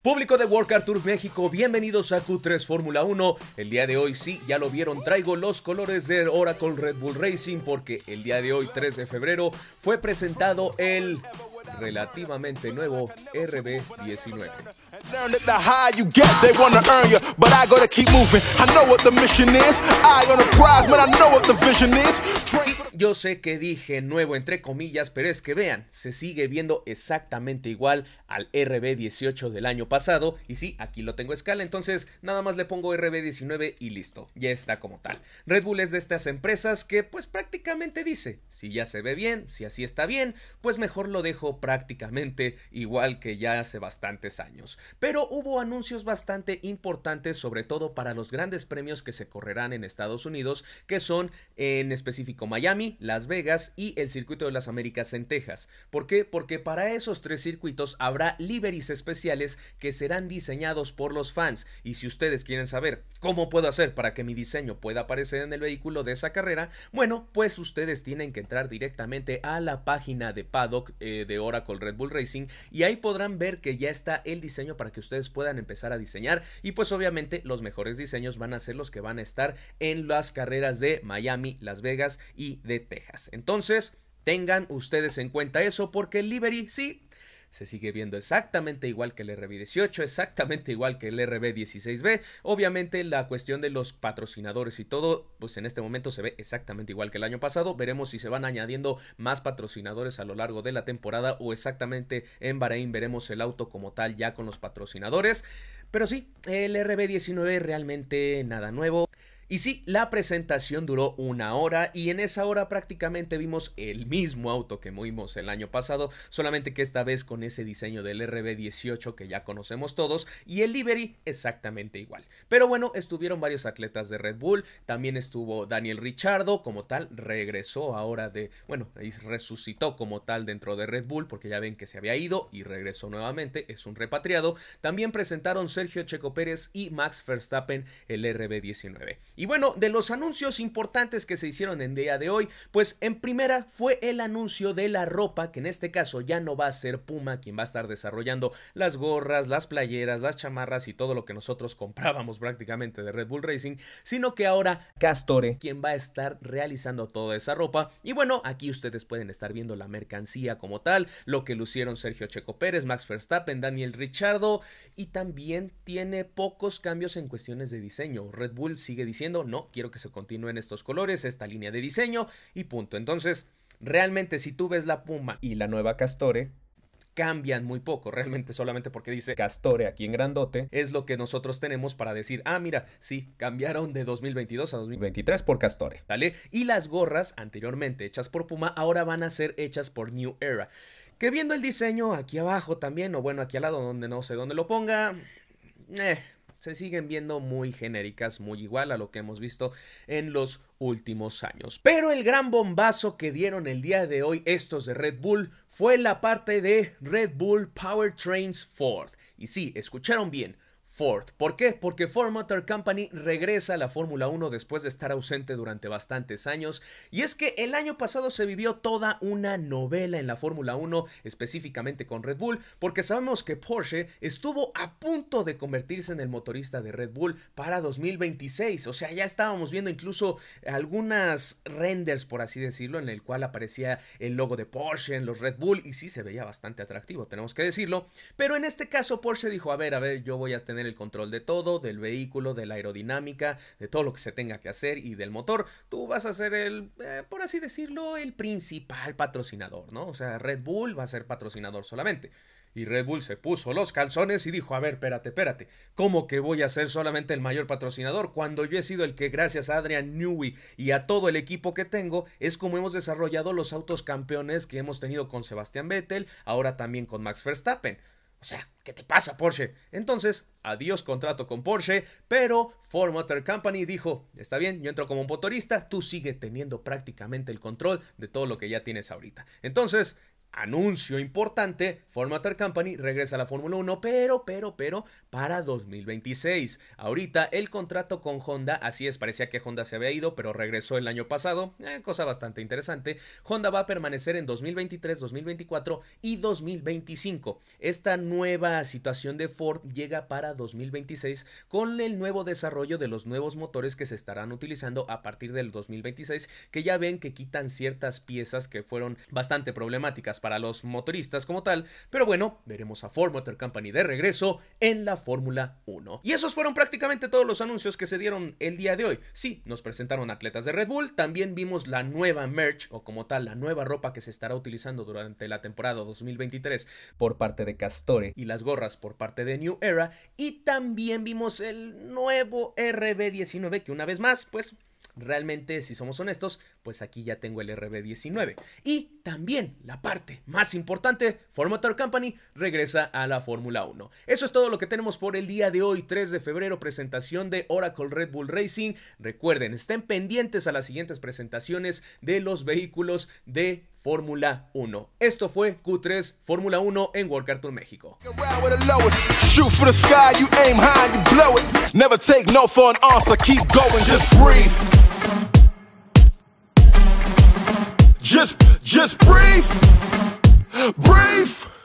Público de World Tour México, bienvenidos a Q3 Fórmula 1. El día de hoy, sí, ya lo vieron, traigo los colores de Oracle Red Bull Racing porque el día de hoy, 3 de febrero, fue presentado el relativamente nuevo RB19 yo sé que dije nuevo entre comillas, pero es que vean, se sigue viendo exactamente igual al RB18 del año pasado. Y sí, aquí lo tengo escala, entonces nada más le pongo RB19 y listo, ya está como tal. Red Bull es de estas empresas que pues prácticamente dice, si ya se ve bien, si así está bien, pues mejor lo dejo prácticamente igual que ya hace bastantes años. Pero hubo anuncios bastante importantes, sobre todo para los grandes premios que se correrán en Estados Unidos, que son en específico Miami, Las Vegas y el Circuito de las Américas en Texas. ¿Por qué? Porque para esos tres circuitos habrá liveries especiales que serán diseñados por los fans. Y si ustedes quieren saber cómo puedo hacer para que mi diseño pueda aparecer en el vehículo de esa carrera, bueno, pues ustedes tienen que entrar directamente a la página de Paddock eh, de Oracle Red Bull Racing y ahí podrán ver que ya está el diseño para que ustedes puedan empezar a diseñar y pues obviamente los mejores diseños van a ser los que van a estar en las carreras de Miami, Las Vegas y de Texas. Entonces, tengan ustedes en cuenta eso porque el Liberty sí se sigue viendo exactamente igual que el RB18, exactamente igual que el RB16B. Obviamente la cuestión de los patrocinadores y todo, pues en este momento se ve exactamente igual que el año pasado. Veremos si se van añadiendo más patrocinadores a lo largo de la temporada o exactamente en Bahrein veremos el auto como tal ya con los patrocinadores. Pero sí, el RB19 realmente nada nuevo. Y sí, la presentación duró una hora y en esa hora prácticamente vimos el mismo auto que movimos el año pasado, solamente que esta vez con ese diseño del RB18 que ya conocemos todos y el livery exactamente igual. Pero bueno, estuvieron varios atletas de Red Bull, también estuvo Daniel Richardo, como tal, regresó ahora de, bueno, resucitó como tal dentro de Red Bull porque ya ven que se había ido y regresó nuevamente, es un repatriado. También presentaron Sergio Checo Pérez y Max Verstappen el RB19. Y bueno, de los anuncios importantes que se hicieron en día de hoy, pues en primera fue el anuncio de la ropa, que en este caso ya no va a ser Puma quien va a estar desarrollando las gorras, las playeras, las chamarras y todo lo que nosotros comprábamos prácticamente de Red Bull Racing, sino que ahora Castore eh, quien va a estar realizando toda esa ropa. Y bueno, aquí ustedes pueden estar viendo la mercancía como tal, lo que lucieron Sergio Checo Pérez, Max Verstappen, Daniel Richardo y también tiene pocos cambios en cuestiones de diseño. Red Bull sigue diciendo no, quiero que se continúen estos colores, esta línea de diseño y punto. Entonces, realmente si tú ves la Puma y la nueva Castore, cambian muy poco, realmente solamente porque dice Castore aquí en grandote, es lo que nosotros tenemos para decir, ah, mira, sí, cambiaron de 2022 a 2023 por Castore, ¿vale? Y las gorras anteriormente hechas por Puma ahora van a ser hechas por New Era. Que viendo el diseño aquí abajo también, o bueno, aquí al lado donde no sé dónde lo ponga, eh, se siguen viendo muy genéricas, muy igual a lo que hemos visto en los últimos años. Pero el gran bombazo que dieron el día de hoy estos de Red Bull fue la parte de Red Bull Powertrains Ford. Y sí, escucharon bien. Ford. ¿Por qué? Porque Ford Motor Company regresa a la Fórmula 1 después de estar ausente durante bastantes años. Y es que el año pasado se vivió toda una novela en la Fórmula 1, específicamente con Red Bull, porque sabemos que Porsche estuvo a punto de convertirse en el motorista de Red Bull para 2026. O sea, ya estábamos viendo incluso algunas renders, por así decirlo, en el cual aparecía el logo de Porsche en los Red Bull. Y sí se veía bastante atractivo, tenemos que decirlo. Pero en este caso Porsche dijo, a ver, a ver, yo voy a tener el control de todo, del vehículo, de la aerodinámica, de todo lo que se tenga que hacer y del motor. Tú vas a ser el, eh, por así decirlo, el principal patrocinador, ¿no? O sea, Red Bull va a ser patrocinador solamente. Y Red Bull se puso los calzones y dijo, a ver, espérate, espérate, ¿cómo que voy a ser solamente el mayor patrocinador cuando yo he sido el que gracias a Adrian Newey y a todo el equipo que tengo es como hemos desarrollado los autos campeones que hemos tenido con Sebastian Vettel, ahora también con Max Verstappen? O sea, ¿qué te pasa, Porsche? Entonces, adiós contrato con Porsche, pero Ford Motor Company dijo, está bien, yo entro como un motorista, tú sigue teniendo prácticamente el control de todo lo que ya tienes ahorita. Entonces, Anuncio importante, Formatter Company regresa a la Fórmula 1, pero, pero, pero, para 2026. Ahorita el contrato con Honda, así es, parecía que Honda se había ido, pero regresó el año pasado, eh, cosa bastante interesante. Honda va a permanecer en 2023, 2024 y 2025. Esta nueva situación de Ford llega para 2026 con el nuevo desarrollo de los nuevos motores que se estarán utilizando a partir del 2026, que ya ven que quitan ciertas piezas que fueron bastante problemáticas para los motoristas como tal, pero bueno, veremos a Ford Motor Company de regreso en la Fórmula 1. Y esos fueron prácticamente todos los anuncios que se dieron el día de hoy. Sí, nos presentaron atletas de Red Bull, también vimos la nueva merch o como tal la nueva ropa que se estará utilizando durante la temporada 2023 por parte de Castore y las gorras por parte de New Era y también vimos el nuevo RB19 que una vez más pues realmente, si somos honestos, pues aquí ya tengo el RB19. Y también la parte más importante, Formator Company regresa a la Fórmula 1. Eso es todo lo que tenemos por el día de hoy, 3 de febrero, presentación de Oracle Red Bull Racing. Recuerden, estén pendientes a las siguientes presentaciones de los vehículos de Fórmula 1. Esto fue Q3 Fórmula 1 en World Tour México. Just Just breathe, breathe.